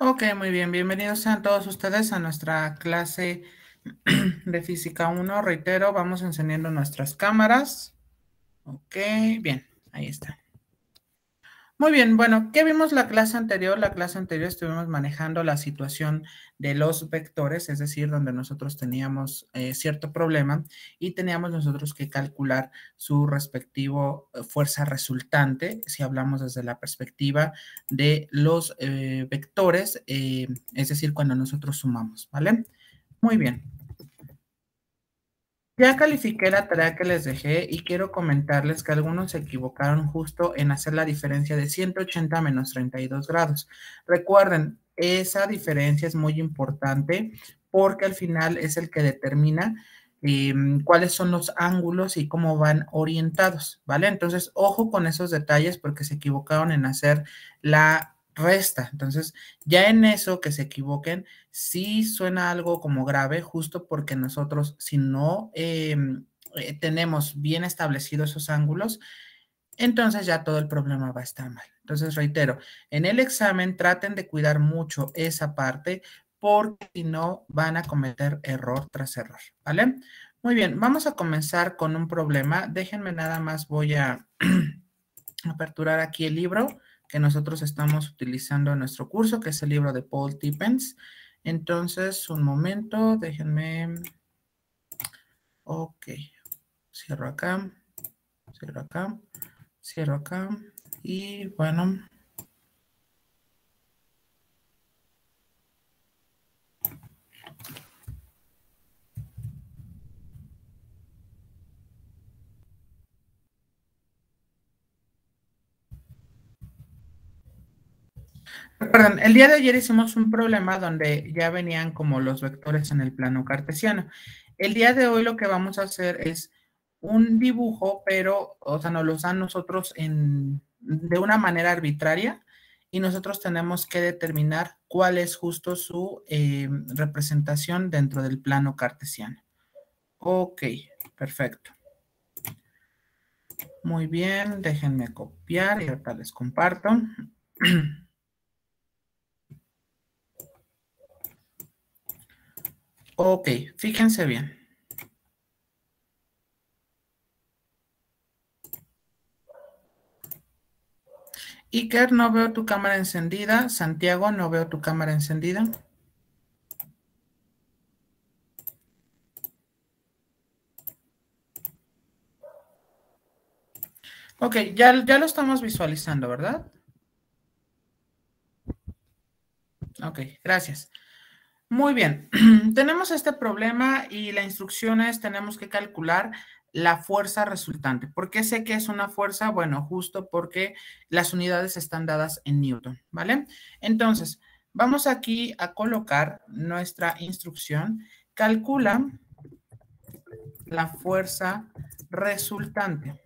Ok, muy bien. Bienvenidos sean todos ustedes a nuestra clase de Física 1. Reitero, vamos encendiendo nuestras cámaras. Ok, bien, ahí está. Muy bien, bueno, ¿qué vimos la clase anterior? La clase anterior estuvimos manejando la situación de los vectores, es decir, donde nosotros teníamos eh, cierto problema y teníamos nosotros que calcular su respectivo eh, fuerza resultante, si hablamos desde la perspectiva de los eh, vectores, es decir, cuando nosotros sumamos, ¿vale? Muy bien. Ya califiqué la tarea que les dejé y quiero comentarles que algunos se equivocaron justo en hacer la diferencia de 180 menos 32 grados. Recuerden, esa diferencia es muy importante porque al final es el que determina em, cuáles son los ángulos y cómo van orientados, ¿vale? Entonces, ojo con esos detalles porque se equivocaron en hacer la resta. Entonces, ya en eso que se equivoquen, si suena algo como grave, justo porque nosotros, si no em, eh, tenemos bien establecidos esos ángulos, entonces ya todo el problema va a estar mal. Entonces, reitero, en el examen traten de cuidar mucho esa parte porque si no van a cometer error tras error, ¿vale? Muy bien, vamos a comenzar con un problema. Déjenme nada más, voy a aperturar aquí el libro que nosotros estamos utilizando en nuestro curso, que es el libro de Paul Tippens. Entonces, un momento, déjenme. Ok, cierro acá, cierro acá, cierro acá. Y bueno, Perdón, el día de ayer hicimos un problema donde ya venían como los vectores en el plano cartesiano. El día de hoy lo que vamos a hacer es un dibujo, pero, o sea, nos los dan nosotros de una manera arbitraria y nosotros tenemos que determinar cuál es justo su em, representación dentro del plano cartesiano. Ok, perfecto. Muy bien, déjenme copiar y ahorita les comparto. Ok, fíjense bien. Iker, no veo tu cámara encendida. Santiago, no veo tu cámara encendida. Ok, ya, ya lo estamos visualizando, ¿verdad? Ok, gracias. Muy bien, tenemos este problema y la instrucción es tenemos que calcular la fuerza resultante. ¿Por qué sé que es una fuerza? Bueno, justo porque las unidades están dadas en Newton, ¿vale? Entonces, vamos aquí a colocar nuestra instrucción. Calcula la fuerza resultante.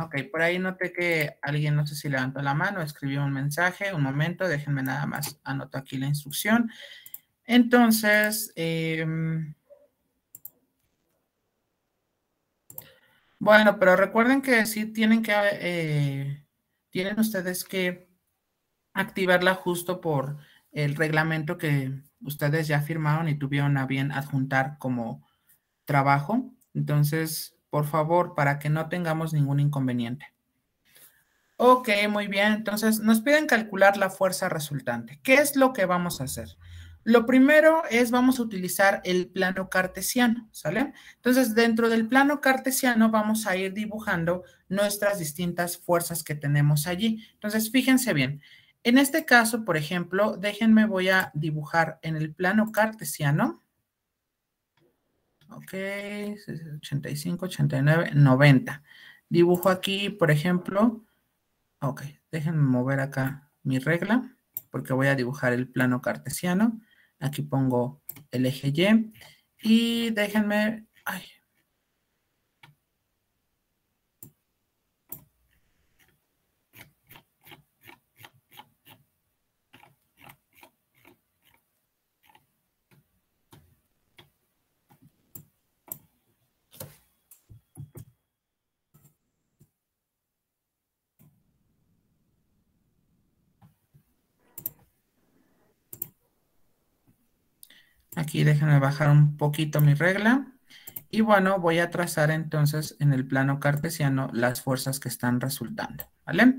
Ok, por ahí noté que alguien, no sé si levantó la mano, escribió un mensaje. Un momento, déjenme nada más, anoto aquí la instrucción. Entonces, em, bueno, pero recuerden que sí tienen que, eh, tienen ustedes que activarla justo por el reglamento que ustedes ya firmaron y tuvieron a bien adjuntar como trabajo. Entonces, por favor, para que no tengamos ningún inconveniente. Ok, muy bien. Entonces, nos piden calcular la fuerza resultante. ¿Qué es lo que vamos a hacer? Lo primero es vamos a utilizar el plano cartesiano, ¿sale? Entonces, dentro del plano cartesiano vamos a ir dibujando nuestras distintas fuerzas que tenemos allí. Entonces, fíjense bien. En este caso, por ejemplo, déjenme voy a dibujar en el plano cartesiano. Ok, 85, 89, 90. Dibujo aquí, por ejemplo. Ok, déjenme mover acá mi regla porque voy a dibujar el plano cartesiano. Aquí pongo el eje Y y déjenme, Aquí déjenme bajar un poquito mi regla. Y bueno, voy a trazar entonces en el plano cartesiano las fuerzas que están resultando, ¿vale?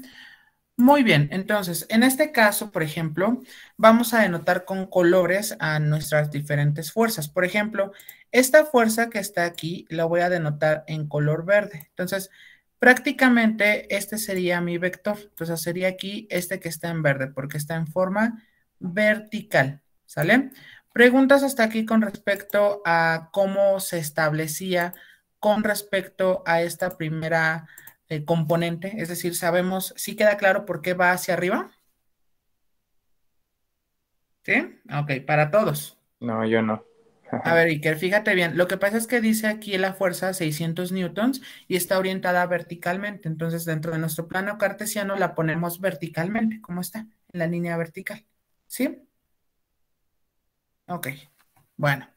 Muy bien, entonces, en este caso, por ejemplo, vamos a denotar con colores a nuestras diferentes fuerzas. Por ejemplo, esta fuerza que está aquí la voy a denotar en color verde. Entonces, prácticamente este sería mi vector. Entonces, sería aquí este que está en verde porque está en forma vertical, ¿sale? Preguntas hasta aquí con respecto a cómo se establecía con respecto a esta primera eh, componente, es decir, sabemos, si queda claro por qué va hacia arriba? ¿Sí? Ok, para todos. No, yo no. A ver, Iker, fíjate bien. Lo que pasa es que dice aquí la fuerza 600 newtons y está orientada verticalmente. Entonces, dentro de nuestro plano cartesiano la ponemos verticalmente, como está, en la línea vertical. ¿Sí? Ok, bueno.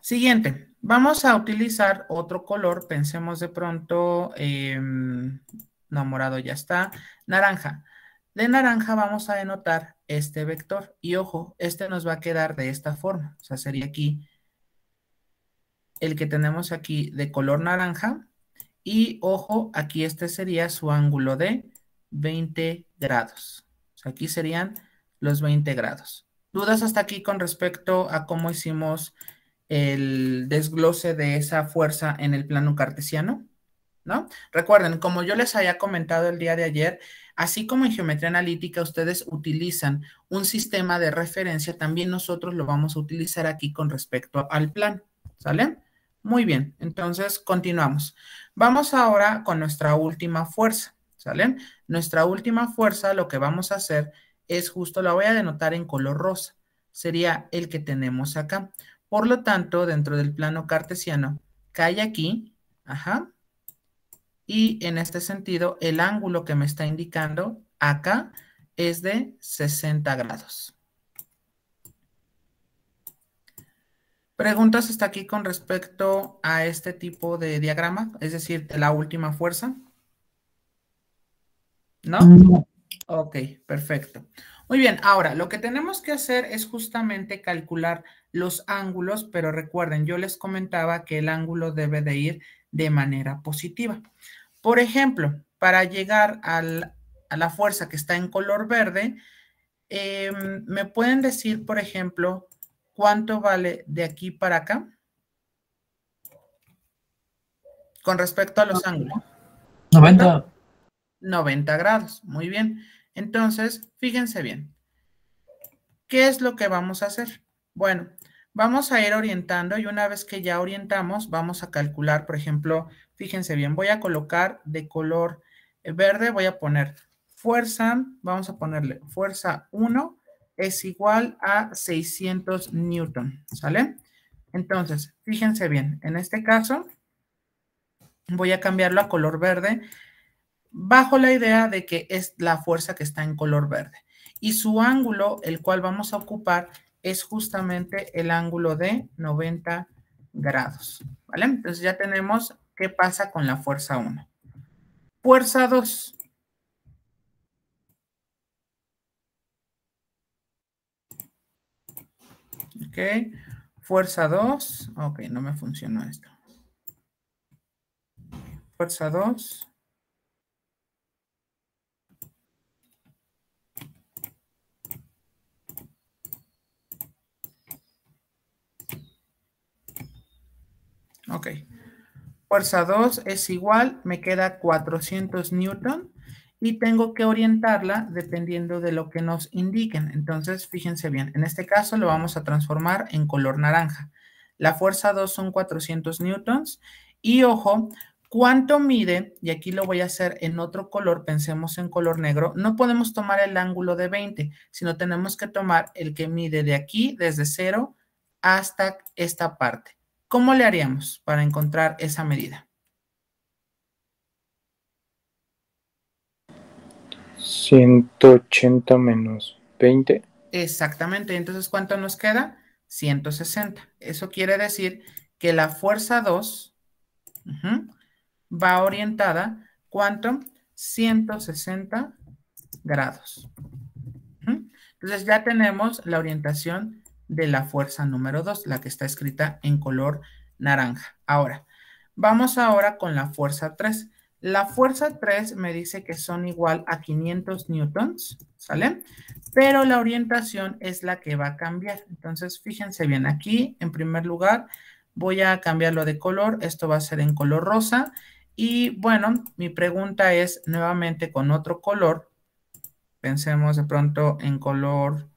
Siguiente, vamos a utilizar otro color, pensemos de pronto, em, no, morado ya está, naranja. De naranja vamos a denotar este vector y ojo, este nos va a quedar de esta forma, o sea, sería aquí el que tenemos aquí de color naranja y ojo, aquí este sería su ángulo de 20 grados. O sea, aquí serían los 20 grados dudas hasta aquí con respecto a cómo hicimos el desglose de esa fuerza en el plano cartesiano, ¿no? Recuerden, como yo les había comentado el día de ayer, así como en geometría analítica ustedes utilizan un sistema de referencia, también nosotros lo vamos a utilizar aquí con respecto al plano, ¿sale? Muy bien, entonces continuamos. Vamos ahora con nuestra última fuerza, ¿sale? Nuestra última fuerza lo que vamos a hacer es justo, la voy a denotar en color rosa, sería el que tenemos acá. Por lo tanto, dentro del plano cartesiano, cae aquí, ajá, y en este sentido, el ángulo que me está indicando acá es de 60 grados. Preguntas hasta aquí con respecto a este tipo de diagrama, es decir, la última fuerza. ¿No? Ok, perfecto. Muy bien, ahora lo que tenemos que hacer es justamente calcular los ángulos, pero recuerden, yo les comentaba que el ángulo debe de ir de manera positiva. Por ejemplo, para llegar a la fuerza que está en color verde, em, ¿me pueden decir, por ejemplo, cuánto vale de aquí para acá? Con respecto a los ángulos. 90. 90 grados, muy bien. Entonces, fíjense bien. ¿Qué es lo que vamos a hacer? Bueno, vamos a ir orientando y una vez que ya orientamos, vamos a calcular, por ejemplo, fíjense bien, voy a colocar de color verde, voy a poner fuerza, vamos a ponerle fuerza 1 es igual a 600 newton, ¿sale? Entonces, fíjense bien, en este caso voy a cambiarlo a color verde bajo la idea de que es la fuerza que está en color verde. Y su ángulo, el cual vamos a ocupar, es justamente el ángulo de 90 grados. ¿Vale? Entonces ya tenemos qué pasa con la fuerza 1. Fuerza 2. Ok, fuerza 2. Ok, no me funcionó esto. Fuerza 2. Ok. Fuerza 2 es igual, me queda 400 newton y tengo que orientarla dependiendo de lo que nos indiquen. Entonces, fíjense bien, en este caso lo vamos a transformar en color naranja. La fuerza 2 son 400 newtons y ojo, ¿cuánto mide? Y aquí lo voy a hacer en otro color, pensemos en color negro. No podemos tomar el ángulo de 20, sino tenemos que tomar el que mide de aquí, desde 0 hasta esta parte. ¿Cómo le haríamos para encontrar esa medida? ¿180 menos 20? Exactamente. Entonces, ¿cuánto nos queda? 160. Eso quiere decir que la fuerza 2 va orientada, ¿cuánto? 160 grados. Entonces, ya tenemos la orientación de la fuerza número 2, la que está escrita en color naranja. Ahora, vamos ahora con la fuerza 3. La fuerza 3 me dice que son igual a 500 newtons, ¿sale? Pero la orientación es la que va a cambiar. Entonces, fíjense bien, aquí en primer lugar voy a cambiarlo de color. Esto va a ser en color rosa. Y bueno, mi pregunta es nuevamente con otro color. Pensemos de pronto en color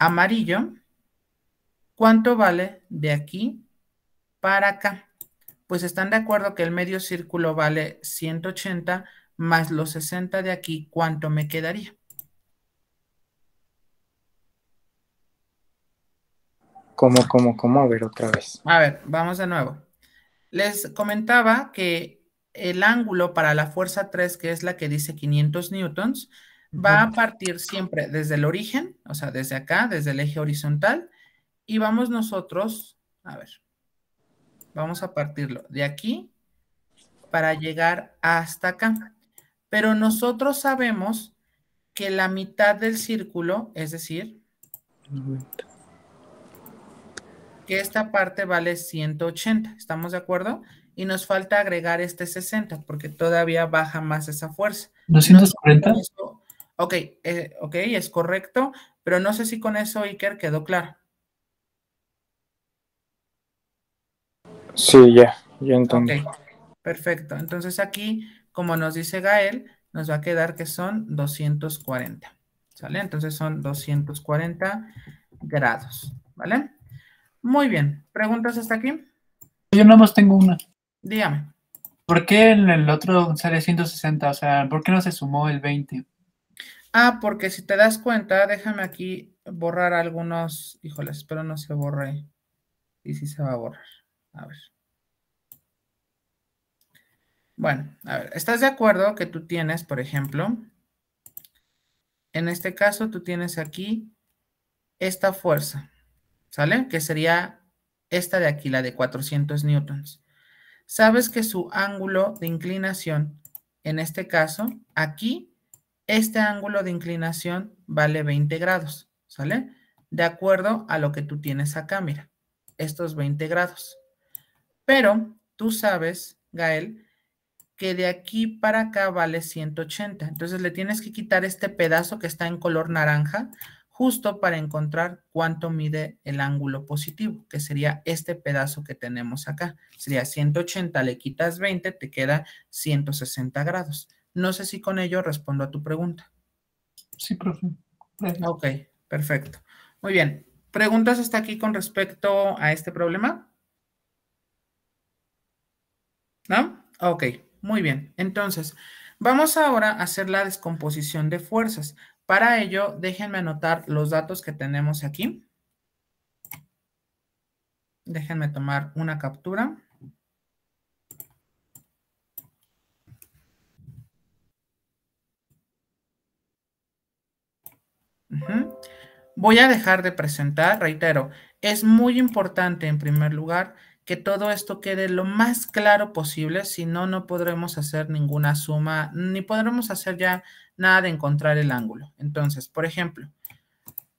amarillo. ¿Cuánto vale de aquí para acá? Pues están de acuerdo que el medio círculo vale 180 más los 60 de aquí, ¿cuánto me quedaría? ¿Cómo, cómo, cómo? A ver otra vez. A ver, vamos de nuevo. Les comentaba que el ángulo para la fuerza 3, que es la que dice 500 newtons, va a partir siempre desde el origen, o sea, desde acá, desde el eje horizontal, y vamos nosotros, a ver, vamos a partirlo de aquí para llegar hasta acá. Pero nosotros sabemos que la mitad del círculo, es decir, que esta parte vale 180, ¿estamos de acuerdo? Y nos falta agregar este 60 porque todavía baja más esa fuerza. 240. ok, eh, ok, es correcto, pero no sé si con eso Iker quedó claro. Sí, ya, ya entendí. Perfecto. Entonces aquí, como nos dice Gael, nos va a quedar que son 240. ¿Sale? Entonces son 240 grados. ¿Vale? Muy bien. ¿Preguntas hasta aquí? Yo no más tengo una. Dígame. ¿Por qué en el otro sale 160? O sea, ¿por qué no se sumó el 20? Ah, porque si te das cuenta, déjame aquí borrar algunos. Híjoles, espero no se borre. Y si sí se va a borrar. A ver. Bueno, a ver, ¿estás de acuerdo que tú tienes, por ejemplo, en este caso tú tienes aquí esta fuerza, ¿sale? Que sería esta de aquí, la de 400 newtons. Sabes que su ángulo de inclinación, en este caso, aquí, este ángulo de inclinación vale 20 grados, ¿sale? De acuerdo a lo que tú tienes acá, mira, estos 20 grados. Pero tú sabes, Gael, que de aquí para acá vale 180. Entonces le tienes que quitar este pedazo que está en color naranja justo para encontrar cuánto mide el ángulo positivo, que sería este pedazo que tenemos acá. Sería 180, le quitas 20, te queda 160 grados. No sé si con ello respondo a tu pregunta. Sí, profe. Ok, perfecto. Muy bien. ¿Preguntas hasta aquí con respecto a este problema? ¿No? Ok, muy bien. Entonces, vamos ahora a hacer la descomposición de fuerzas. Para ello, déjenme anotar los datos que tenemos aquí. Déjenme tomar una captura. Voy a dejar de presentar, reitero, es muy importante en primer lugar que todo esto quede lo más claro posible, si no, no podremos hacer ninguna suma, ni podremos hacer ya nada de encontrar el ángulo. Entonces, por ejemplo,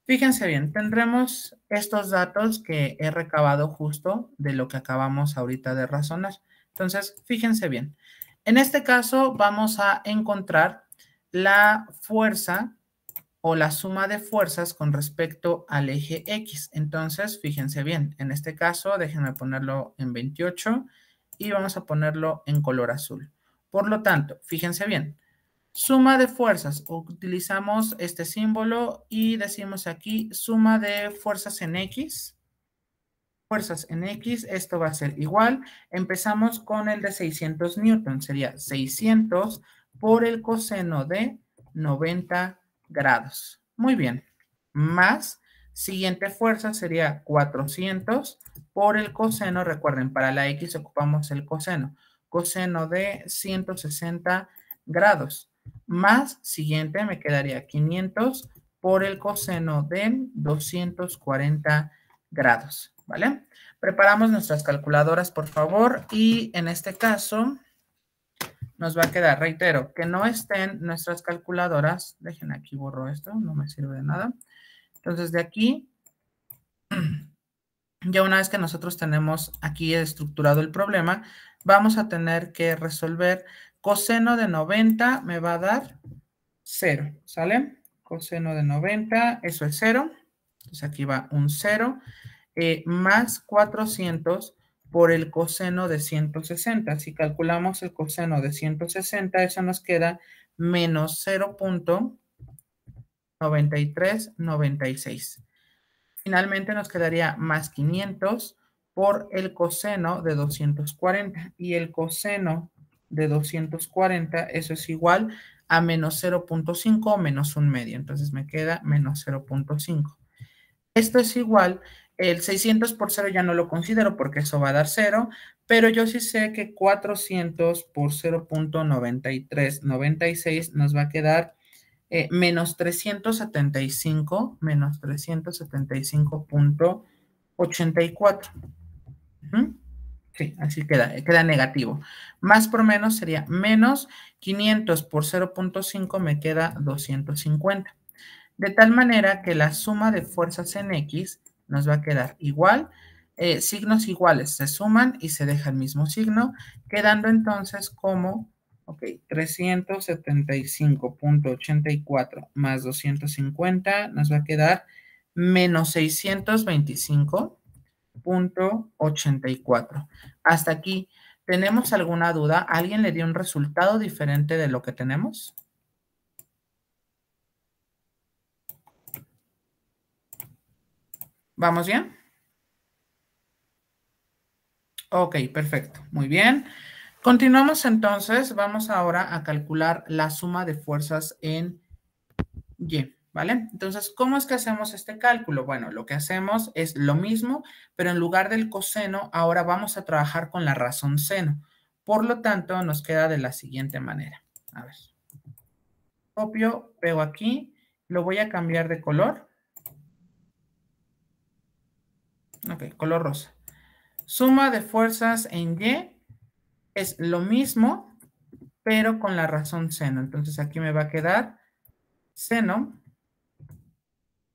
fíjense bien, tendremos estos datos que he recabado justo de lo que acabamos ahorita de razonar. Entonces, fíjense bien. En este caso, vamos a encontrar la fuerza o la suma de fuerzas con respecto al eje X. Entonces, fíjense bien, en este caso, déjenme ponerlo en 28 y vamos a ponerlo en color azul. Por lo tanto, fíjense bien, suma de fuerzas, utilizamos este símbolo y decimos aquí suma de fuerzas en X, fuerzas en X, esto va a ser igual, empezamos con el de 600 newton, sería 600 por el coseno de 90 grados. Muy bien. Más, siguiente fuerza sería 400 por el coseno. Recuerden, para la X ocupamos el coseno. Coseno de 160 grados. Más, siguiente, me quedaría 500 por el coseno de 240 grados, ¿vale? Preparamos nuestras calculadoras, por favor, y en este caso nos va a quedar, reitero, que no estén nuestras calculadoras, dejen aquí borro esto, no me sirve de nada. Entonces de aquí, ya una vez que nosotros tenemos aquí estructurado el problema, vamos a tener que resolver coseno de 90 me va a dar 0, ¿sale? Coseno de 90, eso es 0. Entonces aquí va un 0, eh, más 400 por el coseno de 160. Si calculamos el coseno de 160, eso nos queda menos 0.9396. Finalmente nos quedaría más 500 por el coseno de 240. Y el coseno de 240, eso es igual a menos 0.5 menos un medio. Entonces me queda menos 0.5. Esto es igual el 600 por 0 ya no lo considero porque eso va a dar 0, pero yo sí sé que 400 por 0.9396 nos va a quedar eh, menos 375, menos 375.84. Sí, así queda, queda negativo. Más por menos sería menos 500 por 0.5 me queda 250. De tal manera que la suma de fuerzas en X nos va a quedar igual, eh, signos iguales se suman y se deja el mismo signo, quedando entonces como, ok, 375.84 más 250 nos va a quedar menos 625.84. Hasta aquí, ¿tenemos alguna duda? ¿Alguien le dio un resultado diferente de lo que tenemos? ¿Vamos bien? Ok, perfecto. Muy bien. Continuamos entonces. Vamos ahora a calcular la suma de fuerzas en Y, ¿vale? Entonces, ¿cómo es que hacemos este cálculo? Bueno, lo que hacemos es lo mismo, pero en lugar del coseno, ahora vamos a trabajar con la razón seno. Por lo tanto, nos queda de la siguiente manera. A ver. Copio, pego aquí, lo voy a cambiar de color Ok, color rosa. Suma de fuerzas en Y es lo mismo, pero con la razón seno. Entonces aquí me va a quedar seno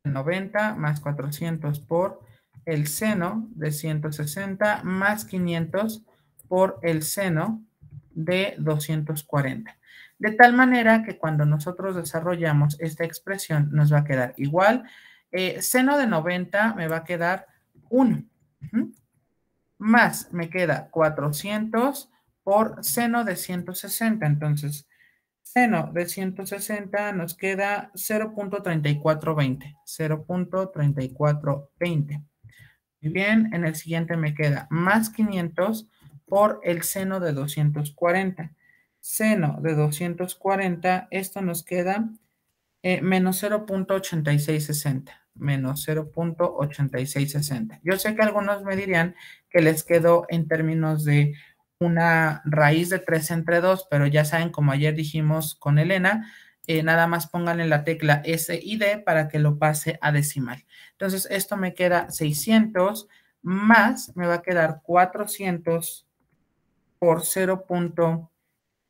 de 90 más 400 por el seno de 160 más 500 por el seno de 240. De tal manera que cuando nosotros desarrollamos esta expresión nos va a quedar igual. Eh, seno de 90 me va a quedar 1. Más me queda 400 por seno de 160. Entonces, seno de 160 nos queda 0.3420. 0.3420. Muy bien, en el siguiente me queda más 500 por el seno de 240. Seno de 240, esto nos queda eh, menos 0.8660 menos 0.8660. Yo sé que algunos me dirían que les quedó en términos de una raíz de 3 entre 2, pero ya saben, como ayer dijimos con Elena, eh, nada más pongan en la tecla S y D para que lo pase a decimal. Entonces, esto me queda 600 más, me va a quedar 400 por 0.8660.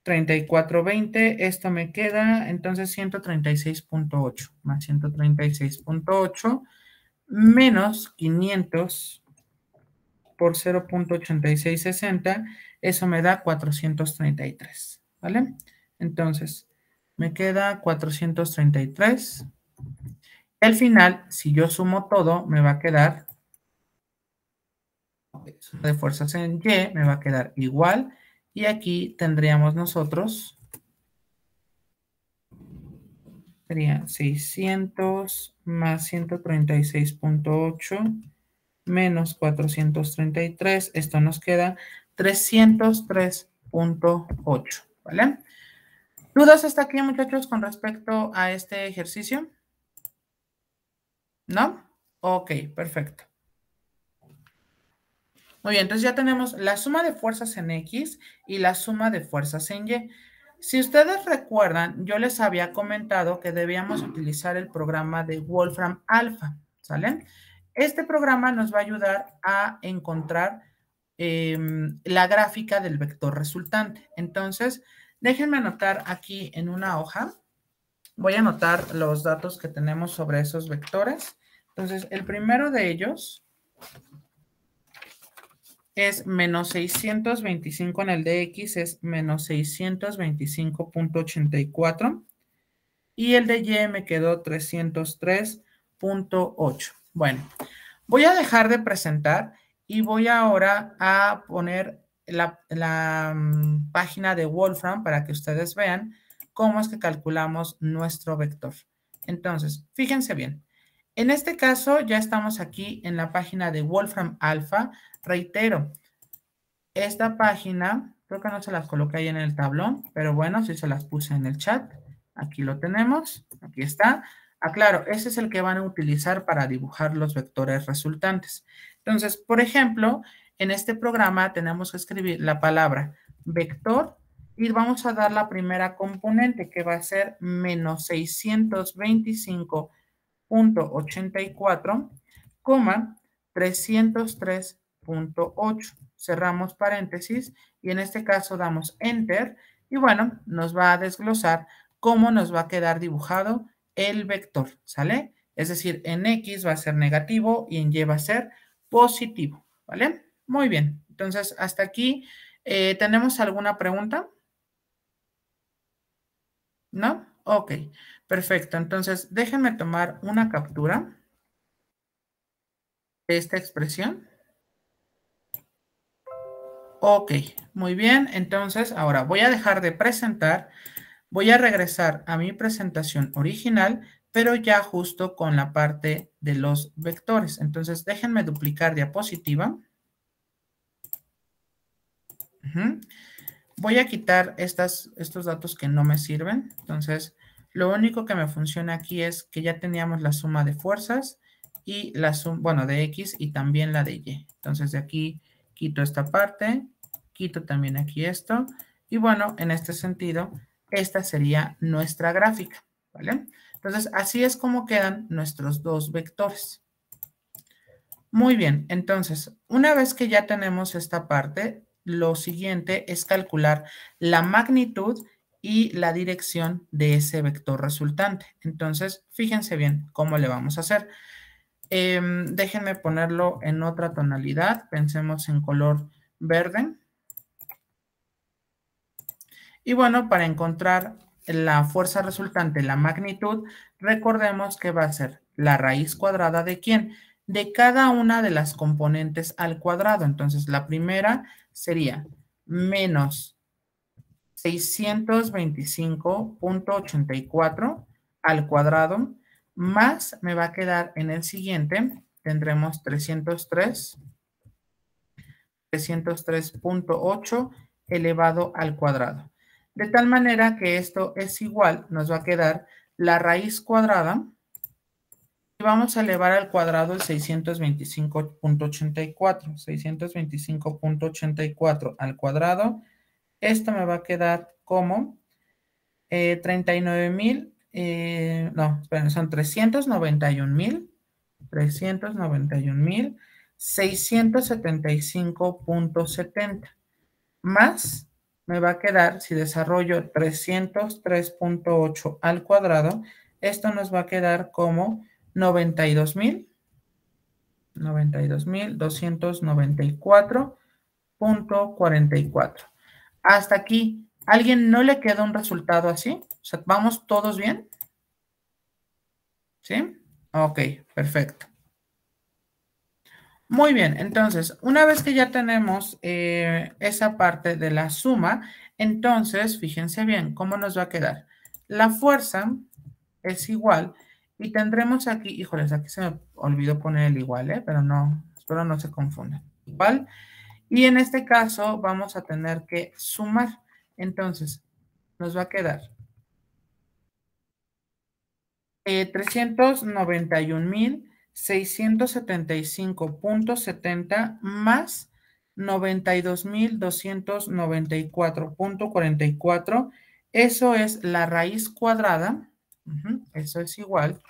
34.20, esto me queda entonces 136.8 más 136.8 menos 500 por 0.8660, eso me da 433, ¿vale? Entonces, me queda 433. El final, si yo sumo todo, me va a quedar, de fuerzas en Y, me va a quedar igual y aquí tendríamos nosotros, sería 600 más 136.8 menos 433. Esto nos queda 303.8, ¿vale? ¿Dudas hasta aquí, muchachos, con respecto a este ejercicio? ¿No? Ok, perfecto. Muy bien, entonces ya tenemos la suma de fuerzas en X y la suma de fuerzas en Y. Si ustedes recuerdan, yo les había comentado que debíamos utilizar el programa de Wolfram Alpha, salen Este programa nos va a ayudar a encontrar em, la gráfica del vector resultante. Entonces, déjenme anotar aquí en una hoja. Voy a anotar los datos que tenemos sobre esos vectores. Entonces, el primero de ellos es menos 625 en el de x, es menos 625.84 y el de y me quedó 303.8. Bueno, voy a dejar de presentar y voy ahora a poner la, mm, página de Wolfram para que ustedes vean cómo es que calculamos nuestro vector. Entonces, fíjense bien. En este caso ya estamos aquí en la página de Wolfram Alpha. Reitero, esta página, creo que no se las coloqué ahí en el tablón, pero bueno, si se las puse en el chat. Aquí lo tenemos, aquí está. Aclaro, ah, ese es el que van a utilizar para dibujar los vectores resultantes. Entonces, por ejemplo, en este programa tenemos que escribir la palabra vector y vamos a dar la primera componente que va a ser menos 625.84, 303 8, Cerramos paréntesis y en este caso damos Enter y bueno, nos va a desglosar cómo nos va a quedar dibujado el vector, ¿sale? Es decir, en X va a ser negativo y en Y va a ser positivo, ¿vale? Muy bien, entonces hasta aquí. Eh, ¿Tenemos alguna pregunta? ¿No? Ok, perfecto. Entonces, déjenme tomar una captura de esta expresión. Ok, muy bien. Entonces, ahora voy a dejar de presentar. Voy a regresar a mi presentación original, pero ya justo con la parte de los vectores. Entonces, déjenme duplicar diapositiva. Voy a quitar estas, estos datos que no me sirven. Entonces, lo único que me funciona aquí es que ya teníamos la suma de fuerzas y la suma, bueno, de X y también la de Y. Entonces, de aquí quito esta parte, quito también aquí esto. Y bueno, en este sentido, esta sería nuestra gráfica, ¿vale? Entonces, así es como quedan nuestros dos vectores. Muy bien, entonces, una vez que ya tenemos esta parte, lo siguiente es calcular la magnitud y la dirección de ese vector resultante. Entonces, fíjense bien cómo le vamos a hacer. Em, déjenme ponerlo en otra tonalidad. Pensemos en color verde. Y bueno, para encontrar la fuerza resultante, la magnitud, recordemos que va a ser la raíz cuadrada de quién? De cada una de las componentes al cuadrado. Entonces, la primera sería menos 625.84 al cuadrado más me va a quedar en el siguiente, tendremos 303, 303.8 elevado al cuadrado. De tal manera que esto es igual, nos va a quedar la raíz cuadrada, y vamos a elevar al cuadrado el 625.84, 625.84 al cuadrado, esto me va a quedar como 39.000 eh, eh, no, esperen, son 391 mil, 391 mil, 675.70. Más me va a quedar, si desarrollo 303.8 al cuadrado, esto nos va a quedar como 92 mil, 92 mil, 294.44. Hasta aquí ¿Alguien no le queda un resultado así? ¿vamos todos bien? ¿Sí? Ok, perfecto. Muy bien, entonces, una vez que ya tenemos eh, esa parte de la suma, entonces, fíjense bien, ¿cómo nos va a quedar? La fuerza es igual y tendremos aquí, híjoles, aquí se me olvidó poner el igual, ¿eh? pero no, espero no se confundan. Igual, y en este caso vamos a tener que sumar. Entonces, nos va a quedar eh, 391.675.70 más 92.294.44. Eso es la raíz cuadrada. eso es igual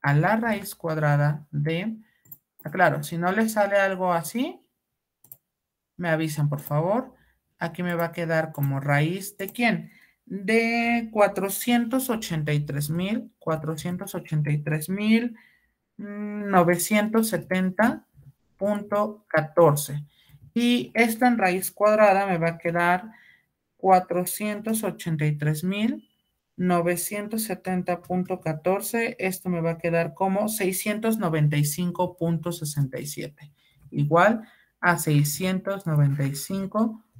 a la raíz cuadrada de... Claro, si no le sale algo así, me avisan, por favor aquí me va a quedar como raíz de quién? De 483 mil, 483 mil 970.14. Y esta en raíz cuadrada me va a quedar 483,970.14. Esto me va a quedar como 695.67. Igual a 695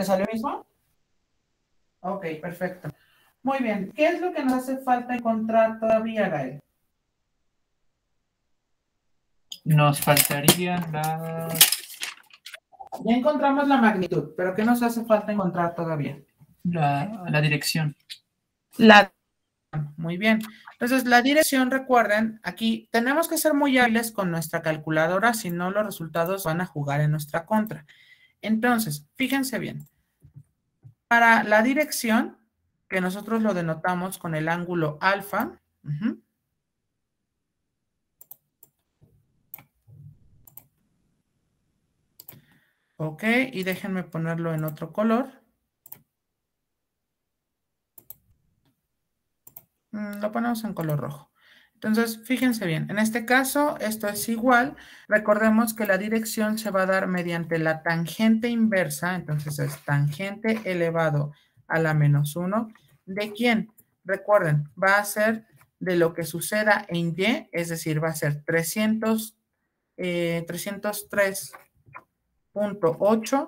¿Te salió mismo? Ok, perfecto. Muy bien. ¿Qué es lo que nos hace falta encontrar todavía, Gael? Nos faltaría la... Ya encontramos la magnitud, pero ¿qué nos hace falta encontrar todavía? La, la dirección. La muy bien. Entonces, la dirección, recuerden, aquí tenemos que ser muy hábiles con nuestra calculadora, si no los resultados van a jugar en nuestra contra. Entonces, fíjense bien. Para la dirección, que nosotros lo denotamos con el ángulo alfa, Ok, y déjenme ponerlo en otro color. Mm, lo ponemos en color rojo. Entonces, fíjense bien, en este caso esto es igual. Recordemos que la dirección se va a dar mediante la tangente inversa, entonces es tangente elevado a la menos 1. ¿De quién? Recuerden, va a ser de lo que suceda en Y, es decir, va a ser 300, 303.8 eh,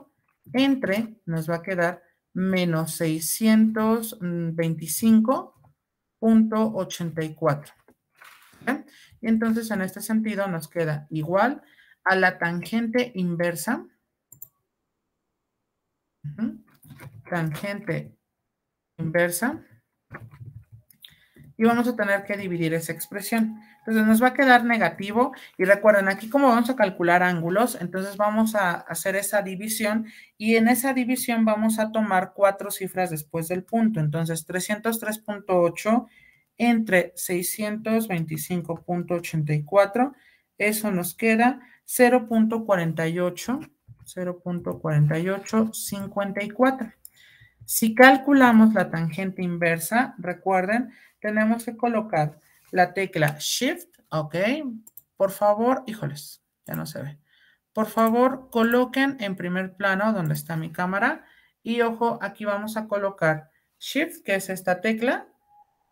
entre, nos va a quedar menos 625.84. Y entonces en este sentido nos queda igual a la tangente inversa. Tangente inversa. Y vamos a tener que dividir esa expresión. Entonces nos va a quedar negativo. Y recuerden, aquí como vamos a calcular ángulos, entonces vamos a hacer esa división. Y en esa división vamos a tomar cuatro cifras después del punto. Entonces 303.8 entre 625.84, eso nos queda 0.48, 0.48 54 Si calculamos la tangente inversa, recuerden, tenemos que colocar la tecla Shift, ¿ok? Por favor, híjoles, ya no se ve. Por favor, coloquen en primer plano donde está mi cámara. Y ojo, aquí vamos a colocar Shift, que es esta tecla,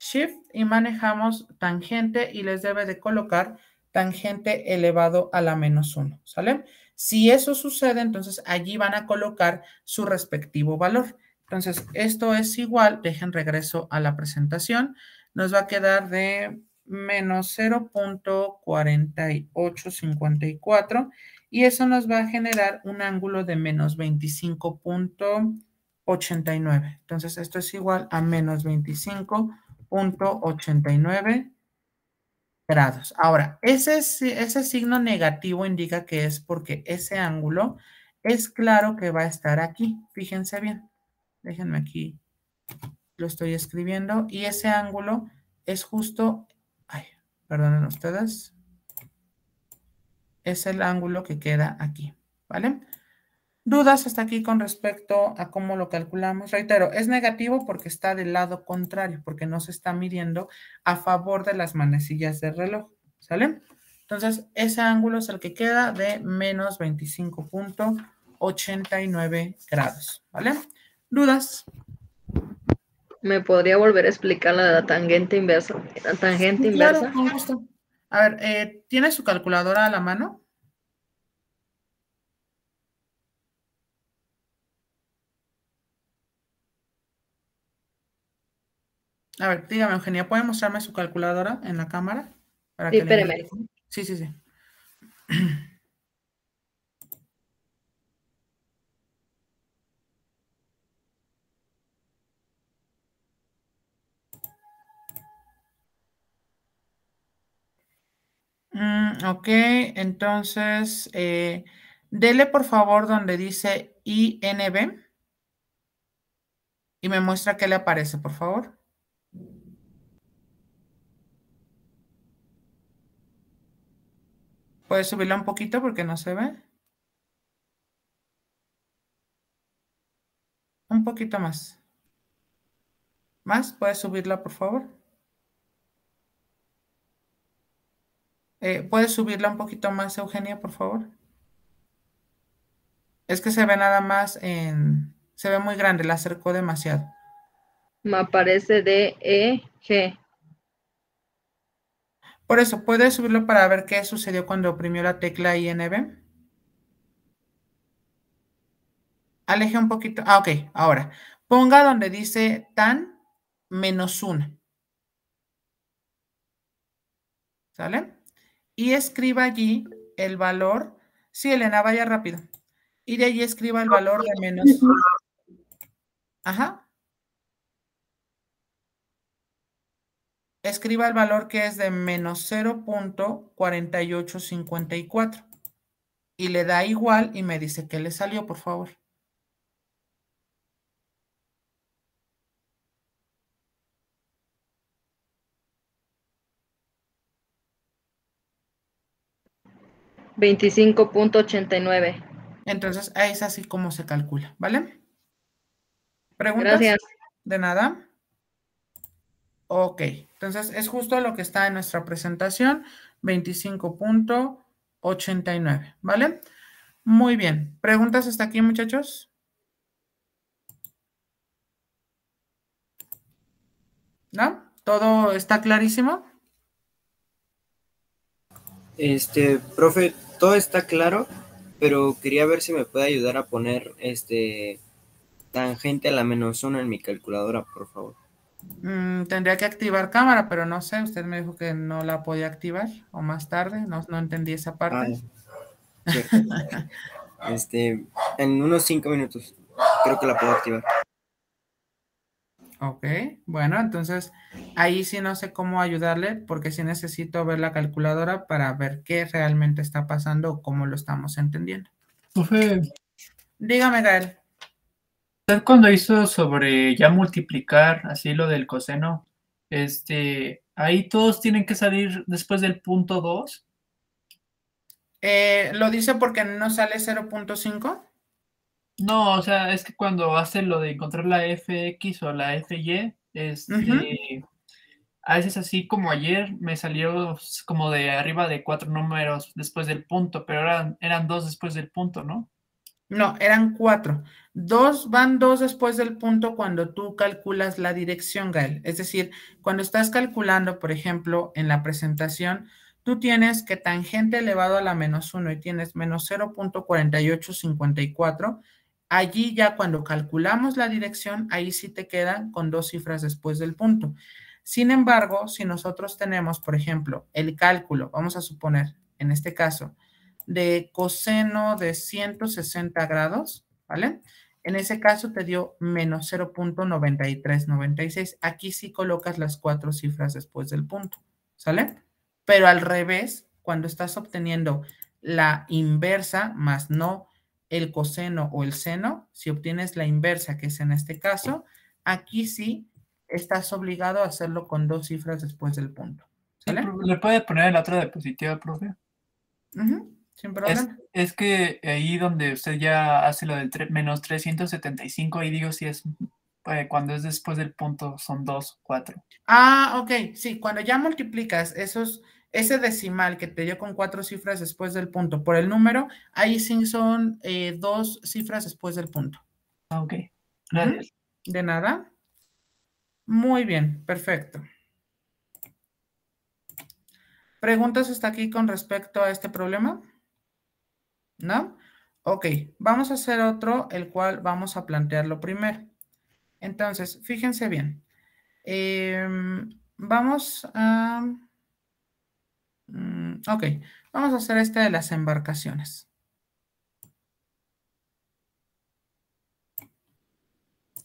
shift y manejamos tangente y les debe de colocar tangente elevado a la menos 1, ¿sale? Si eso sucede, entonces allí van a colocar su respectivo valor. Entonces, esto es igual, dejen regreso a la presentación, nos va a quedar de menos 0.4854 y eso nos va a generar un ángulo de menos 25.89. Entonces, esto es igual a menos 25.89. .89 grados. Ahora, ese, ese signo negativo indica que es porque ese ángulo es claro que va a estar aquí. Fíjense bien. Déjenme aquí. Lo estoy escribiendo. Y ese ángulo es justo... Ay, perdonen ustedes. Es el ángulo que queda aquí. ¿Vale? dudas hasta aquí con respecto a cómo lo calculamos. Reitero, es negativo porque está del lado contrario, porque no se está midiendo a favor de las manecillas del reloj, ¿sale? Entonces, ese ángulo es el que queda de menos 25.89 grados, ¿vale? ¿Dudas? ¿Me podría volver a explicar la, de la tangente inversa? La tangente claro, Con gusto. A ver, eh, ¿tiene su calculadora a la mano? A ver, dígame, Eugenia, ¿puede mostrarme su calculadora en la cámara? Para sí, que Sí, sí, sí. Mm, ok, entonces, eh, dele por favor donde dice INB y me muestra qué le aparece, por favor. ¿Puedes subirla un poquito porque no se ve? Un poquito más. ¿Más? ¿Puedes subirla, por favor? Eh, ¿Puedes subirla un poquito más, Eugenia, por favor? Es que se ve nada más en... Se ve muy grande, la acercó demasiado. Me aparece de E, G. Por eso, ¿puedes subirlo para ver qué sucedió cuando oprimió la tecla INB? Aleje un poquito. Ah, ok, ahora. Ponga donde dice tan menos una. ¿Sale? Y escriba allí el valor. Sí, Elena, vaya rápido. Y de allí escriba el valor de menos. Ajá. escriba el valor que es de menos 0.4854 y le da igual y me dice que le salió, por favor. 25.89. Entonces, es así como se calcula, ¿vale? ¿Preguntas? Gracias. De nada. Ok, entonces es justo lo que está en nuestra presentación, 25.89, ¿vale? Muy bien. ¿Preguntas hasta aquí, muchachos? ¿No? ¿Todo está clarísimo? Este, profe, todo está claro, pero quería ver si me puede ayudar a poner este tangente a la menos 1 en mi calculadora, por favor. Mm, tendría que activar cámara, pero no sé, usted me dijo que no la podía activar o más tarde, no, entendí esa parte. Ah, este, en unos cinco minutos creo que la puedo activar. Ok, bueno, entonces ahí sí no sé cómo ayudarle porque sí necesito ver la calculadora para ver qué realmente está pasando o cómo lo estamos entendiendo. Dígame, Gael cuando hizo sobre ya multiplicar, así lo del coseno, este, ahí todos tienen que salir después del punto 2. Eh, ¿Lo dice porque no sale 0.5? No, o sea, es que cuando hace lo de encontrar la FX o la FY, este, a veces así como ayer me salió como de arriba de cuatro números después del punto, pero eran, eran dos después del punto, ¿no? No, eran cuatro. Dos, van dos después del punto cuando tú calculas la dirección, Gael. Es decir, cuando estás calculando, por ejemplo, en la presentación, tú tienes que tangente elevado a la menos 1 y tienes menos 0.4854. Allí ya cuando calculamos la dirección, ahí sí te quedan con dos cifras después del punto. Sin embargo, si nosotros tenemos, por ejemplo, el cálculo, vamos a suponer, en este caso, de coseno de 160 grados, ¿vale? En ese caso te dio menos 0.9396. Aquí sí colocas las cuatro cifras después del punto, ¿sale? Pero al revés, cuando estás obteniendo la inversa más no el coseno o el seno, si obtienes la inversa, que es en este caso, aquí sí estás obligado a hacerlo con dos cifras después del punto. ¿sale? ¿Le puede poner el otra diapositiva, profe? Ajá problema. Es, que ahí donde usted ya hace lo del menos 375, ahí digo si es eh, cuando es después del punto, son dos cuatro Ah, ok, sí, cuando ya multiplicas esos, ese decimal que te dio con cuatro cifras después del punto por el número, ahí sí son eh, dos cifras después del punto. Ah, ok. De nada. Muy bien, perfecto. ¿Preguntas hasta aquí con respecto a este problema? ¿no? Ok, vamos a hacer otro, el cual vamos a plantearlo primero. Entonces, fíjense bien. Em, vamos a... Mm, ok, vamos a hacer este de las embarcaciones.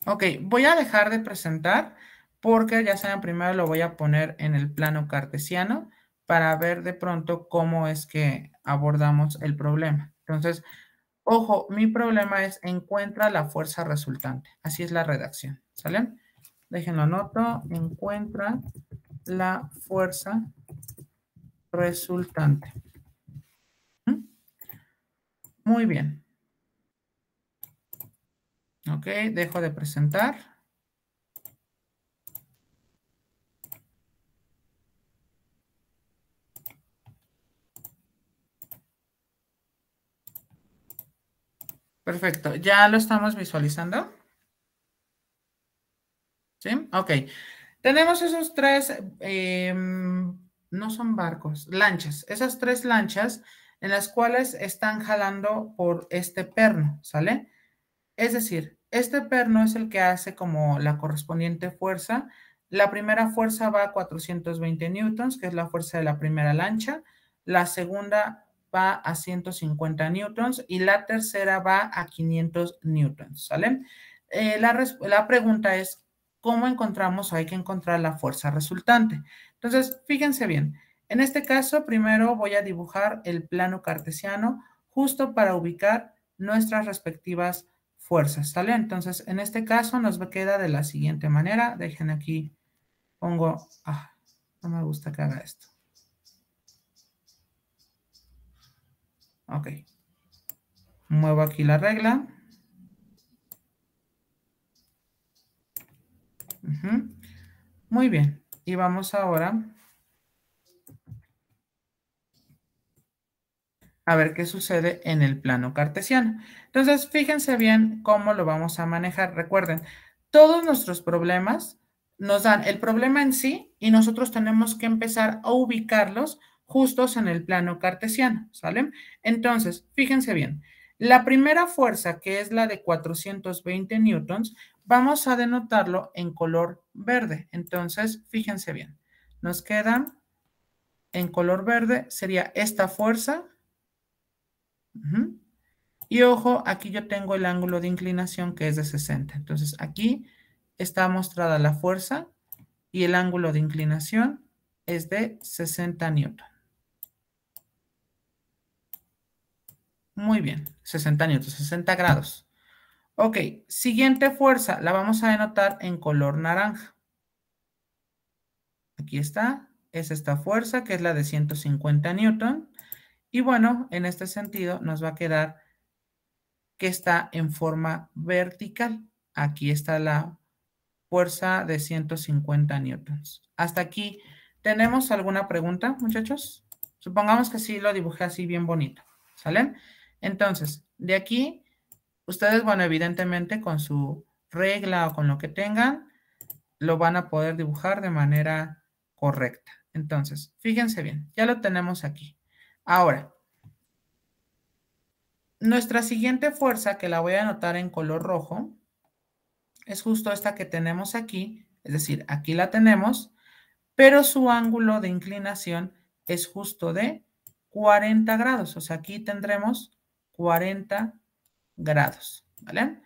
Ok, voy a dejar de presentar porque ya saben, primero lo voy a poner en el plano cartesiano para ver de pronto cómo es que abordamos el problema. Entonces, ojo, mi problema es encuentra la fuerza resultante. Así es la redacción, ¿sale? Déjenlo anoto, encuentra la fuerza resultante. ¿Mm? Muy bien. Ok, dejo de presentar. Perfecto. ¿Ya lo estamos visualizando? ¿Sí? Ok. Tenemos esos tres, em, no son barcos, lanchas. Esas tres lanchas en las cuales están jalando por este perno, ¿sale? Es decir, este perno es el que hace como la correspondiente fuerza. La primera fuerza va a 420 newtons, que es la fuerza de la primera lancha. La segunda va a 150 newtons y la tercera va a 500 newtons, ¿sale? Eh, la, pregunta es, ¿cómo encontramos? Hay que encontrar la fuerza resultante. Entonces, fíjense bien. En este caso, primero voy a dibujar el plano cartesiano justo para ubicar nuestras respectivas fuerzas, ¿sale? Entonces, en este caso nos queda de la siguiente manera. Dejen aquí, pongo, ah, no me gusta que haga esto. Ok. Muevo aquí la regla. Muy bien. Y vamos ahora a ver qué sucede en el plano cartesiano. Entonces, fíjense bien cómo lo vamos a manejar. Recuerden, todos nuestros problemas nos dan el problema en sí y nosotros tenemos que empezar a ubicarlos justos en el plano cartesiano, ¿sale? Entonces, fíjense bien, la primera fuerza, que es la de 420 newtons, vamos a denotarlo en color verde. Entonces, fíjense bien, nos queda en color verde, sería esta fuerza. Y ojo, aquí yo tengo el ángulo de inclinación que es de 60. Entonces, aquí está mostrada la fuerza y el ángulo de inclinación es de 60 newtons. Muy bien, 60 newtons, 60 grados. Ok, siguiente fuerza, la vamos a denotar en color naranja. Aquí está, es esta fuerza que es la de 150 newton. Y bueno, en este sentido nos va a quedar que está en forma vertical. Aquí está la fuerza de 150 newtons. Hasta aquí, ¿tenemos alguna pregunta, muchachos? Supongamos que sí lo dibujé así bien bonito, ¿salen? Entonces, de aquí, ustedes, bueno, evidentemente con su regla o con lo que tengan, lo van a poder dibujar de manera correcta. Entonces, fíjense bien, ya lo tenemos aquí. Ahora, nuestra siguiente fuerza, que la voy a anotar en color rojo, es justo esta que tenemos aquí, es decir, aquí la tenemos, pero su ángulo de inclinación es justo de 40 grados. O sea, aquí tendremos 40 grados, ¿vale?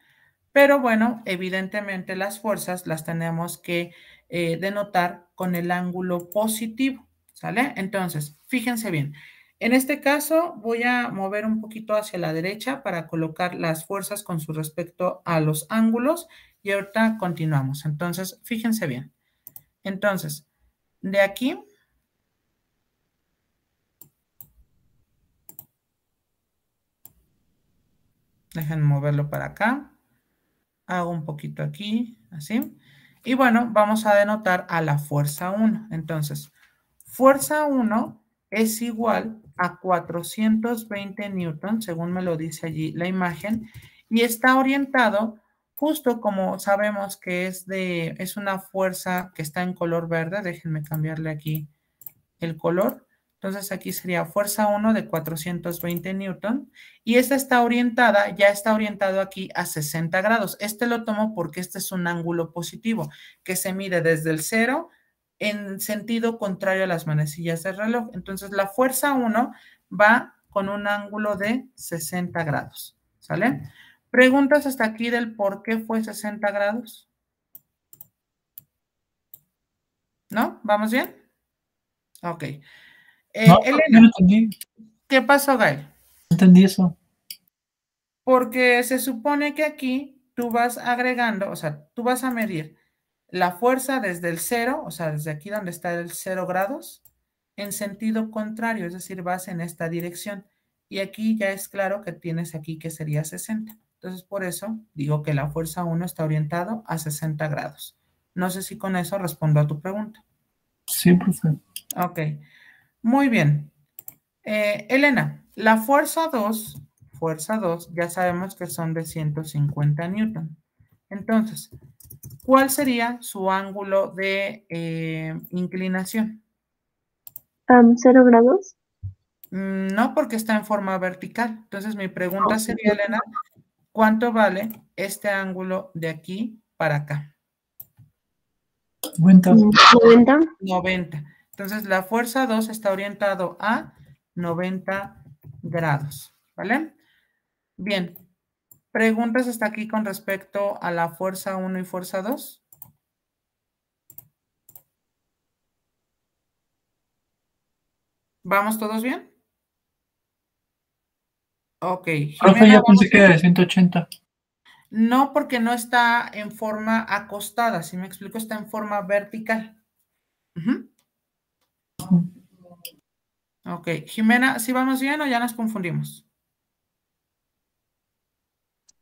Pero bueno, evidentemente las fuerzas las tenemos que eh, denotar con el ángulo positivo, ¿sale? Entonces, fíjense bien. En este caso voy a mover un poquito hacia la derecha para colocar las fuerzas con su respecto a los ángulos y ahorita continuamos. Entonces, fíjense bien. Entonces, de aquí Dejen moverlo para acá. Hago un poquito aquí, así. Y bueno, vamos a denotar a la fuerza 1. Entonces, fuerza 1 es igual a 420 newton, según me lo dice allí la imagen, y está orientado justo como sabemos que es de es una fuerza que está en color verde, déjenme cambiarle aquí el color. Entonces aquí sería fuerza 1 de 420 newton y esta está orientada, ya está orientado aquí a 60 grados. Este lo tomo porque este es un ángulo positivo que se mide desde el 0 en sentido contrario a las manecillas del reloj. Entonces la fuerza 1 va con un ángulo de 60 grados, ¿sale? ¿Preguntas hasta aquí del por qué fue 60 grados? ¿No? ¿Vamos bien? Ok. Eh, Elena, ¿qué pasó, Gael? Entendí eso. Porque se supone que aquí tú vas agregando, o sea, tú vas a medir la fuerza desde el cero, o sea, desde aquí donde está el cero grados, en sentido contrario, es decir, vas en esta dirección. Y aquí ya es claro que tienes aquí que sería 60. Entonces, por eso digo que la fuerza 1 está orientado a 60 grados. No sé si con eso respondo a tu pregunta. Sí, profe. Ok. Muy bien. Eh, Elena, la fuerza 2, fuerza 2, ya sabemos que son de 150 newton. Entonces, ¿cuál sería su ángulo de eh, inclinación? ¿Cero grados? Mm, no, porque está en forma vertical. Entonces, mi pregunta sería, Elena, ¿cuánto vale este ángulo de aquí para acá? 90. 90. 90. Entonces, la fuerza 2 está orientado a 90 grados, ¿vale? Bien, ¿preguntas hasta aquí con respecto a la fuerza 1 y fuerza 2? ¿Vamos todos bien? Ok. yo ah, pensé que de 180. No, porque no está en forma acostada, si me explico, está en forma vertical. Uh Ok, Jimena, ¿sí vamos bien o ya nos confundimos?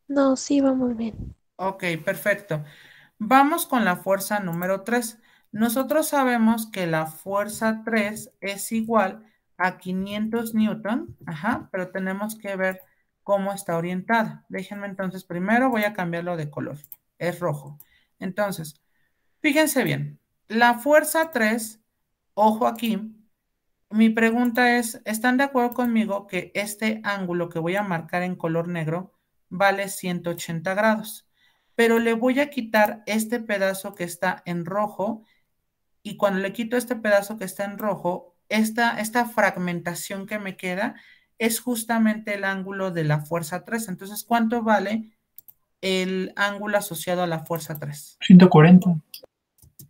No, sí vamos bien. Ok, perfecto. Vamos con la fuerza número 3. Nosotros sabemos que la fuerza 3 es igual a 500 newton, ajá, pero tenemos que ver cómo está orientada. Déjenme entonces, primero voy a cambiarlo de color, es rojo. Entonces, fíjense bien, la fuerza 3 Ojo aquí, mi pregunta es, ¿están de acuerdo conmigo que este ángulo que voy a marcar en color negro vale 180 grados? Pero le voy a quitar este pedazo que está en rojo y cuando le quito este pedazo que está en rojo, esta, esta fragmentación que me queda es justamente el ángulo de la fuerza 3. Entonces, ¿cuánto vale el ángulo asociado a la fuerza 3? 140.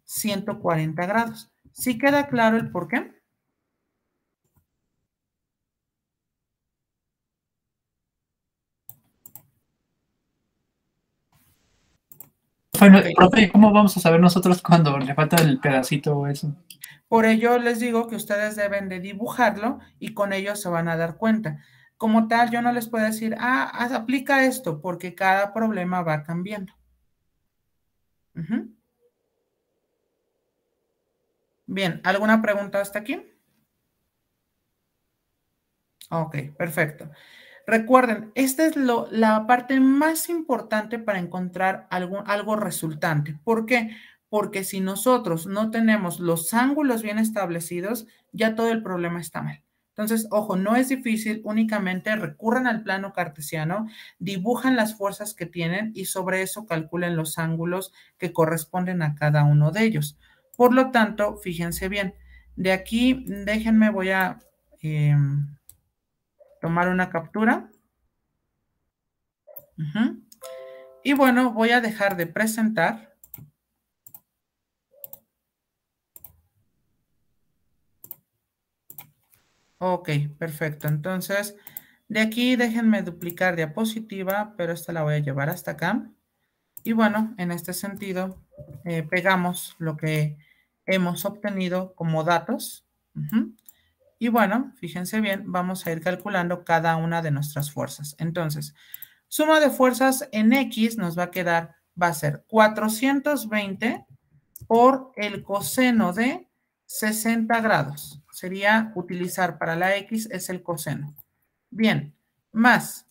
140 grados. ¿Sí queda claro el por qué? Bueno, ¿cómo vamos a saber nosotros cuando le falta el pedacito o eso? Por ello les digo que ustedes deben de dibujarlo y con ello se van a dar cuenta. Como tal, yo no les puedo decir, ah, aplica esto, porque cada problema va cambiando. Bien, ¿alguna pregunta hasta aquí? Ok, perfecto. Recuerden, esta es la parte más importante para encontrar algo, algo resultante. ¿Por qué? Porque si nosotros no tenemos los ángulos bien establecidos, ya todo el problema está mal. Entonces, ojo, no es difícil, únicamente recurran al plano cartesiano, dibujan las fuerzas que tienen y sobre eso calculen los ángulos que corresponden a cada uno de ellos. Por lo tanto, fíjense bien, de aquí déjenme, voy a em, tomar una captura. Y bueno, voy a dejar de presentar. Ok, perfecto. Entonces, de aquí déjenme duplicar diapositiva, pero esta la voy a llevar hasta acá. Y bueno, en este sentido, eh, pegamos lo que hemos obtenido como datos. Y bueno, fíjense bien, vamos a ir calculando cada una de nuestras fuerzas. Entonces, suma de fuerzas en X nos va a quedar, va a ser 420 por el coseno de 60 grados. Sería utilizar para la X es el coseno. Bien, más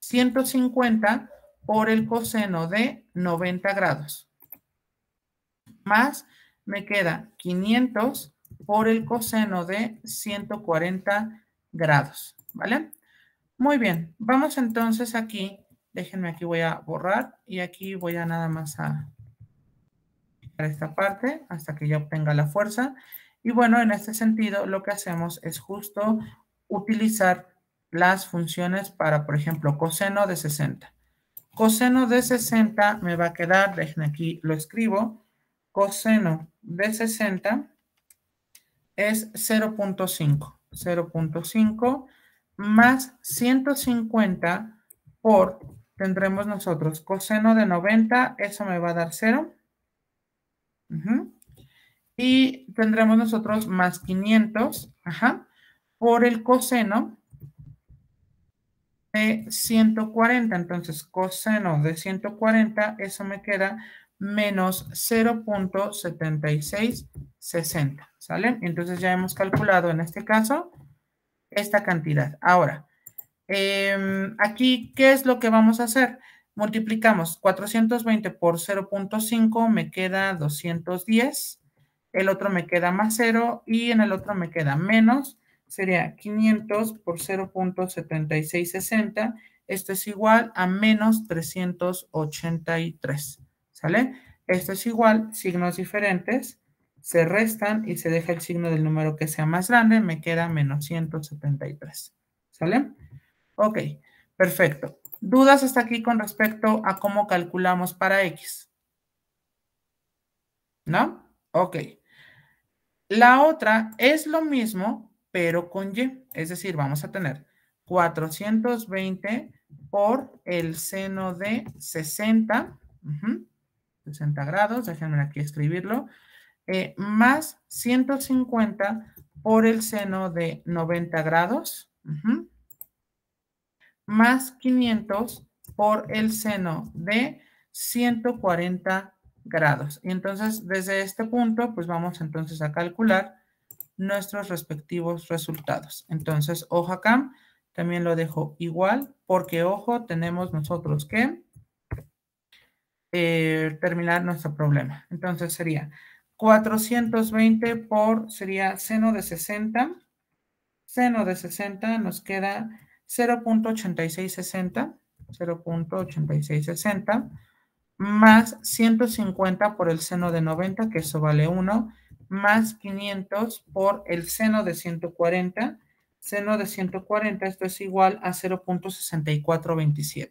150 por el coseno de 90 grados. Más me queda 500 por el coseno de 140 grados, ¿vale? Muy bien, vamos entonces aquí, déjenme aquí voy a borrar y aquí voy a nada más a esta parte hasta que ya obtenga la fuerza. Y bueno, en este sentido lo que hacemos es justo utilizar las funciones para, por ejemplo, coseno de 60. Coseno de 60 me va a quedar, déjenme aquí, lo escribo, coseno de 60 es 0.5. 0.5 más 150 por, tendremos nosotros, coseno de 90, eso me va a dar 0. Y tendremos nosotros más 500, ajá, por el coseno de 140. Entonces, coseno de 140, eso me queda menos 0.7660, ¿sale? Entonces ya hemos calculado en este caso esta cantidad. Ahora, em, aquí, ¿qué es lo que vamos a hacer? Multiplicamos 420 por 0.5, me queda 210, el otro me queda más 0 y en el otro me queda menos, sería 500 por 0.7660, esto es igual a menos 383. ¿Sale? Esto es igual, signos diferentes, se restan y se deja el signo del número que sea más grande, me queda menos 173. ¿Sale? Ok, perfecto. ¿Dudas hasta aquí con respecto a cómo calculamos para X? ¿No? Ok. La otra es lo mismo, pero con Y. Es decir, vamos a tener 420 por el seno de 60. 60 grados, déjenme aquí escribirlo, eh, más 150 por el seno de 90 grados, más 500 por el seno de 140 grados. Y entonces, desde este punto, pues vamos entonces a calcular nuestros respectivos resultados. Entonces, hoja cam también lo dejo igual, porque, ojo, tenemos nosotros que eh, terminar nuestro problema. Entonces sería 420 por, sería seno de 60. Seno de 60 nos queda 0.8660, 0.8660, más 150 por el seno de 90, que eso vale 1, más 500 por el seno de 140, seno de 140, esto es igual a 0.6427.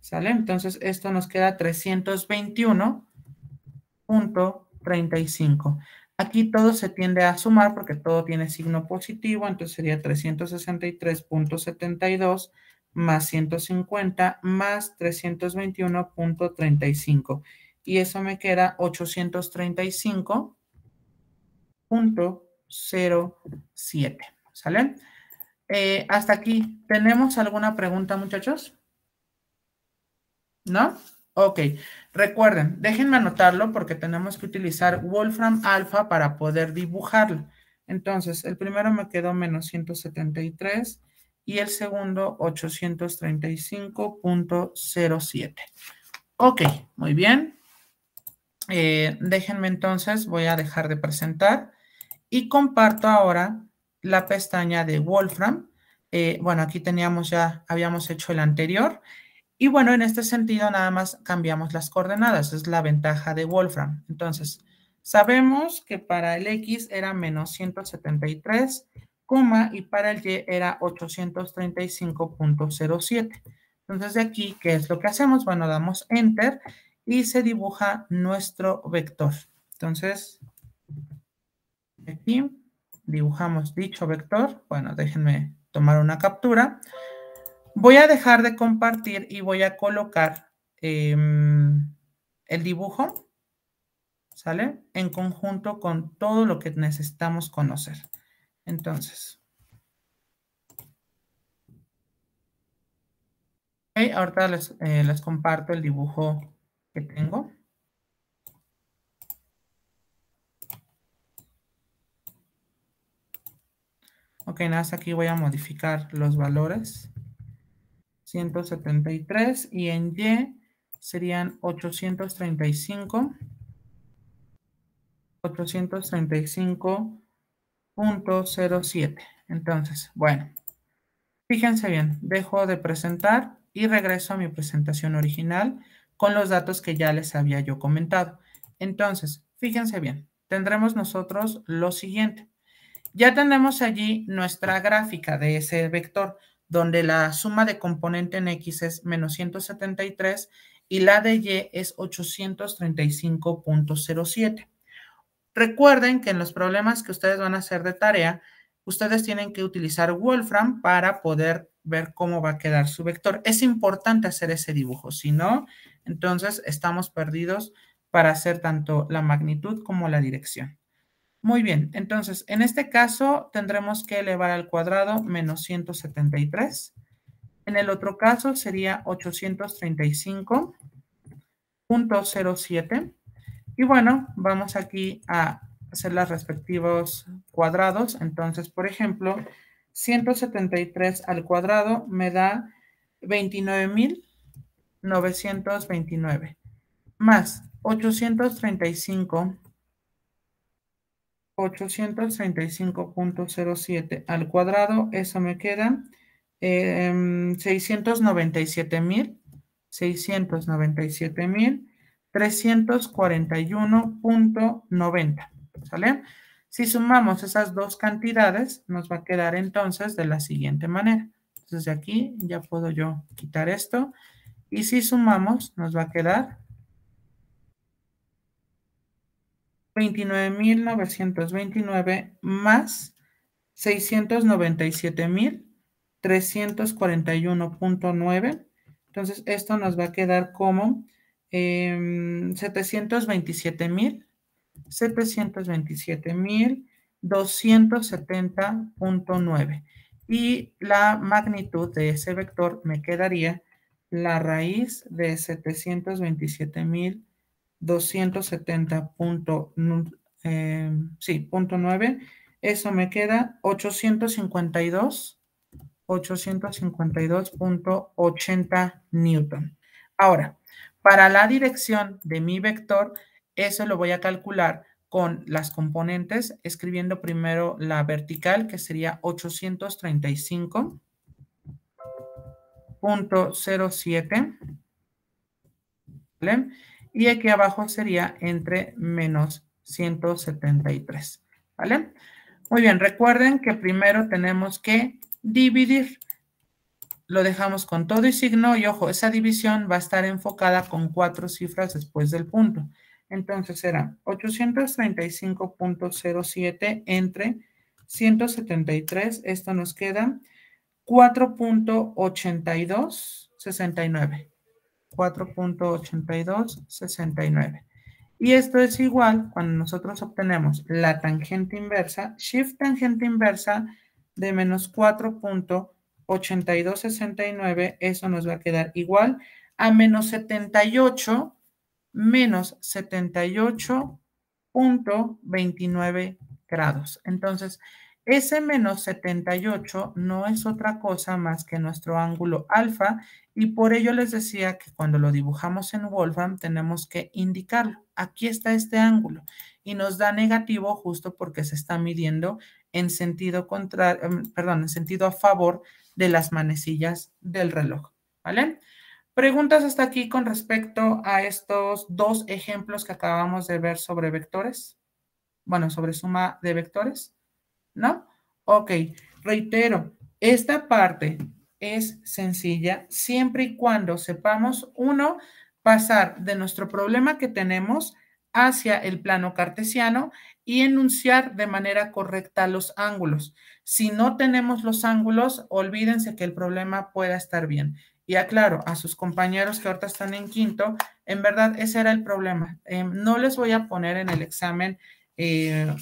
¿Sale? Entonces, esto nos queda 321.35. Aquí todo se tiende a sumar porque todo tiene signo positivo, entonces sería 363.72 más 150 más 321.35. Y eso me queda 835.07. ¿Sale? Eh, hasta aquí. ¿Tenemos alguna pregunta, muchachos? ¿no? Ok, recuerden, déjenme anotarlo porque tenemos que utilizar Wolfram Alpha para poder dibujarlo. Entonces, el primero me quedó menos 173 y el segundo 835.07. Ok, muy bien. Eh, déjenme entonces, voy a dejar de presentar y comparto ahora la pestaña de Wolfram. Eh, bueno, aquí teníamos ya, habíamos hecho el anterior y bueno, en este sentido nada más cambiamos las coordenadas, es la ventaja de Wolfram. Entonces, sabemos que para el X era menos 173, y para el Y era 835.07. Entonces de aquí, ¿qué es lo que hacemos? Bueno, damos Enter y se dibuja nuestro vector. Entonces, aquí dibujamos dicho vector. Bueno, déjenme tomar una captura. Voy a dejar de compartir y voy a colocar em, el dibujo, ¿sale? En conjunto con todo lo que necesitamos conocer. Entonces. ahorita eh, les, comparto el dibujo que tengo. Ok, nada aquí voy a modificar los valores. 173 y en Y serían 835. 835.07. Entonces, bueno, fíjense bien, dejo de presentar y regreso a mi presentación original con los datos que ya les había yo comentado. Entonces, fíjense bien, tendremos nosotros lo siguiente. Ya tenemos allí nuestra gráfica de ese vector donde la suma de componente en X es menos 173 y la de Y es 835.07. Recuerden que en los problemas que ustedes van a hacer de tarea, ustedes tienen que utilizar Wolfram para poder ver cómo va a quedar su vector. Es importante hacer ese dibujo, si no, entonces estamos perdidos para hacer tanto la magnitud como la dirección. Muy bien, entonces en este caso tendremos que elevar al cuadrado menos 173. En el otro caso sería 835.07. Y bueno, vamos aquí a hacer los respectivos cuadrados. Entonces, por ejemplo, 173 al cuadrado me da 29.929 más 835 835.07 al cuadrado, eso me queda eh, em, 697.341.90, ¿sale? Si sumamos esas dos cantidades, nos va a quedar entonces de la siguiente manera. Entonces de aquí ya puedo yo quitar esto. Y si sumamos, nos va a quedar 29.929 más 697.341.9. Entonces, esto nos va a quedar como 727.000. Em, 727.270.9. Y la magnitud de ese vector me quedaría la raíz de 727.000. 270. Eh, sí, punto Eso me queda 852, 852.80 newton. Ahora, para la dirección de mi vector, eso lo voy a calcular con las componentes, escribiendo primero la vertical, que sería 835.07. ¿Vale? Y aquí abajo sería entre menos 173. ¿Vale? Muy bien, recuerden que primero tenemos que dividir. Lo dejamos con todo y signo y ojo, esa división va a estar enfocada con cuatro cifras después del punto. Entonces será 835.07 entre 173. Esto nos queda 4.8269. 4.8269. Y esto es igual cuando nosotros obtenemos la tangente inversa, shift tangente inversa de menos 4.8269, eso nos va a quedar igual a menos 78 menos 78.29 grados. Entonces, S menos 78 no es otra cosa más que nuestro ángulo alfa y por ello les decía que cuando lo dibujamos en Wolfram tenemos que indicarlo. Aquí está este ángulo y nos da negativo justo porque se está midiendo en sentido contrario, em, perdón, en sentido a favor de las manecillas del reloj, ¿vale? Preguntas hasta aquí con respecto a estos dos ejemplos que acabamos de ver sobre vectores, bueno, sobre suma de vectores. ¿no? Ok, reitero, esta parte es sencilla siempre y cuando sepamos, uno, pasar de nuestro problema que tenemos hacia el plano cartesiano y enunciar de manera correcta los ángulos. Si no tenemos los ángulos, olvídense que el problema pueda estar bien. Y aclaro a sus compañeros que ahorita están en quinto, en verdad ese era el problema. Em, no les voy a poner en el examen eh,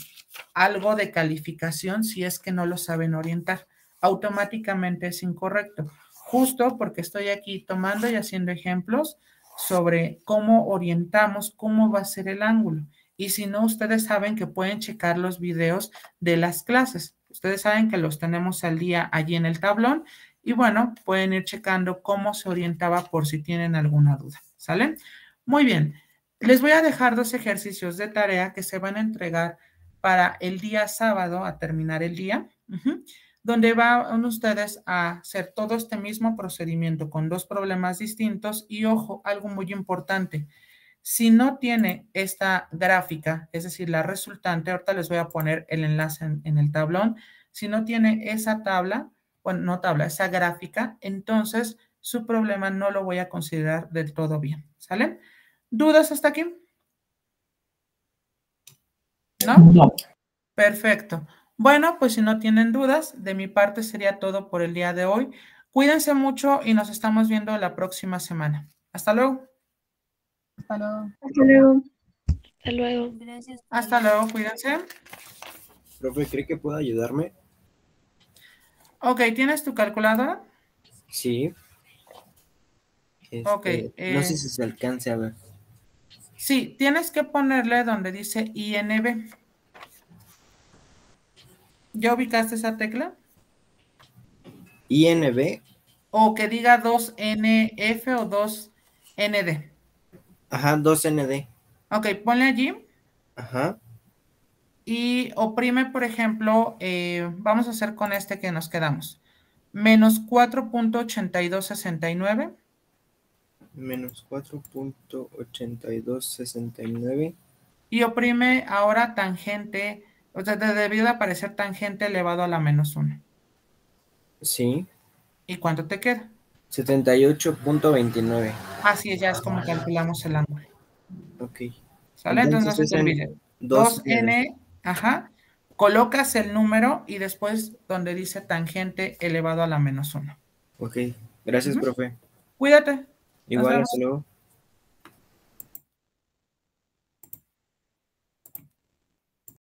algo de calificación si es que no lo saben orientar. Automáticamente es incorrecto, justo porque estoy aquí tomando y haciendo ejemplos sobre cómo orientamos, cómo va a ser el ángulo. Y si no, ustedes saben que pueden checar los videos de las clases. Ustedes saben que los tenemos al día allí en el tablón y bueno, pueden ir checando cómo se orientaba por si tienen alguna duda. salen Muy bien. Les voy a dejar dos ejercicios de tarea que se van a entregar para el día sábado, a terminar el día, donde van ustedes a hacer todo este mismo procedimiento con dos problemas distintos y ojo, algo muy importante. Si no tiene esta gráfica, es decir, la resultante, ahorita les voy a poner el enlace en, en el tablón, si no tiene esa tabla, bueno, no tabla, esa gráfica, entonces su problema no lo voy a considerar del todo bien, ¿sale? ¿Dudas hasta aquí? ¿No? Perfecto. Bueno, pues si no tienen dudas, de mi parte sería todo por el día de hoy. Cuídense mucho y nos estamos viendo la próxima semana. Hasta luego. Hasta luego. Hasta luego. Hasta luego. Gracias. Hasta luego, cuídense. Profe, ¿cree que pueda ayudarme? Ok, ¿tienes tu calculadora? Sí. Ok este, No sé eh, si se alcance a ver. Sí, tienes que ponerle donde dice INB. ¿Ya ubicaste esa tecla? INB. O que diga 2NF o 2ND. Ajá, 2ND. Ok, ponle allí. Ajá. Y oprime, por ejemplo, eh, vamos a hacer con este que nos quedamos. Menos 4.8269 menos 4.8269. Y oprime ahora tangente, o sea, te debió de aparecer tangente elevado a la menos 1. Sí. ¿Y cuánto te queda? 78.29. Así es, ya es como calculamos el ángulo. Ok. ¿Sale? Entonces, se 2n, ajá, colocas el número y después donde dice tangente elevado a la menos 1. Ok, gracias, profe. Cuídate. Igual, hasta